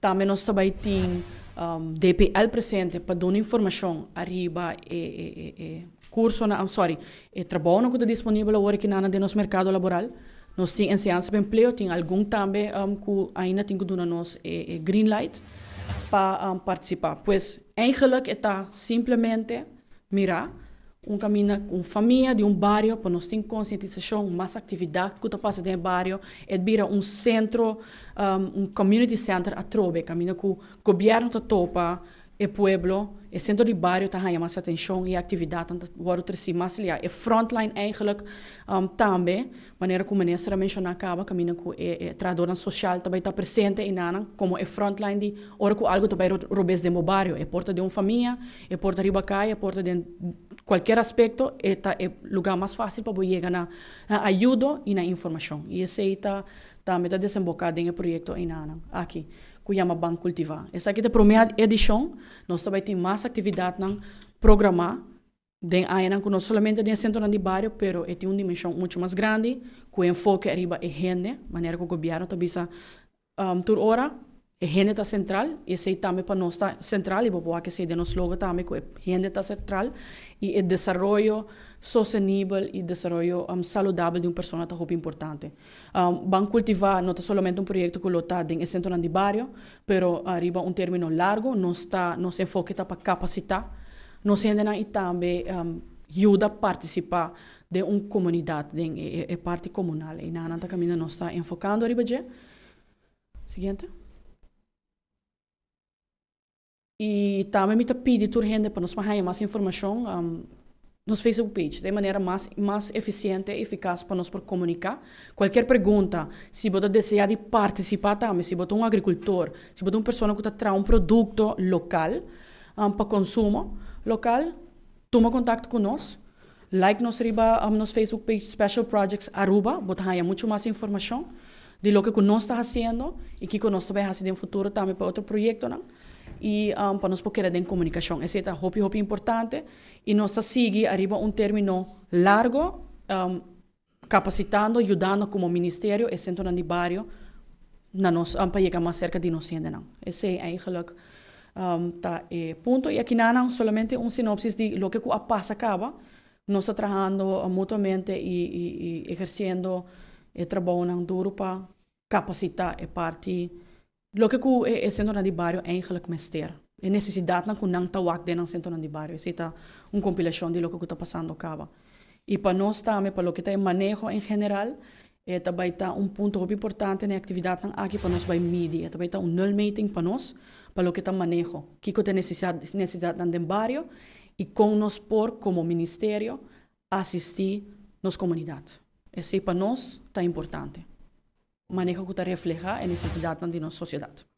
También tenemos também um, DPL presente para dar información arriba e, e, e, e curso, na, oh, sorry, e que está ahora que de nuestro mercado laboral. Tenemos enseñanza de empleo, tiene algún también um, que ainda tem que dar e, e, green light para um, participar. Pues, en em general, está simplemente mirar um caminho com família de um bairro, para nós ter conscientização, mais atividade que está passa no bairro, e vira um centro, um, um community center a trobe, caminho com o governo da topa, e é pueblo, e é centro de bairro está ganhando mais atenção e atividade, então vou trazer mais ali. E frontline é eigenlijk um, também, maneira como a ministra mencionou acaba, caminho com o e social também está presente em Nana, como e frontline de ora com algo também robes de meu bairro, e porta de uma família, é porta riba cá, é porta de qualquer aspecto, é o lugar mais fácil para chegar na, na ajuda e na informação. E esse aí está tá, tá desembocar em um projeto em Ana aqui, que chama Banco Cultivar. Essa aqui é a primeira edição, nós também temos mais atividade na programar, den que não somente no centro de bairro, mas tem uma dimensão muito mais grande, com enfoque arriba é rende, maneira que o governo também está um, toda hora, Heneta Central, e sei tame para nossa central, e bobo que sei de er nosso logo tame com Heneta Central, e o desenvolvimento sustentável e desenvolvimento um, saudável de uma pessoa é muito importante. Um, vão cultivar não é somente um projeto que está em centro de barrio, mas arriba un término largo, não está, não se enfoca para capacitar, não se ainda e também um, ajuda a participar de uma comunidade, de, de, eh, de eh, eh, parte comunale. E na Ananta Caminho non está enfocando arriba de. Seguinte. E também tá, me pede toda gente para nós para mais informação um, nos Facebook page, de maneira mais, mais eficiente e eficaz para nós por comunicar. Qualquer pergunta, se você desejar de participar também, tá, se você é um agricultor, se você é uma pessoa que traz um produto local um, para consumo local, toma contato conosco. Like nos riba um, nos Facebook page Special Projects Aruba, você tem muito mais informação de lo que nós estamos fazendo e que nós também fazer no futuro também para outro projeto. Não? y um, para nós porque comunicación Es es Hopi, hopi importante. Y nos sigue arriba un término largo, um, capacitando, ayudando como Ministerio, el centro de barrio um, para llegar más cerca de nosotros. Esse es eigenlijk um, ta, eh, punto. y sinopsis de lo que pasa acaba. nos estamos trabajando uh, mutuamente y ejerciendo y trabajo duro para capacitar eh, parte lo que o centro de barrio é engelek mestre, É necessidade na kunang tawak de nang centro de barrio. Esse tá uma compilação de lo que está passando acaba. E para nós também, para o que está em manejo em geral, é também tá um ponto muito importante na atividade na aqui para nós vai medir. É também tá um null meeting para nós, para o que está manejo. Que que tem necessidade necessidade nang barrio e com nós por como ministério assistir nos comunidades. Esse para nós tá importante maneja gustaría refleja a necessidade da nossa sociedade.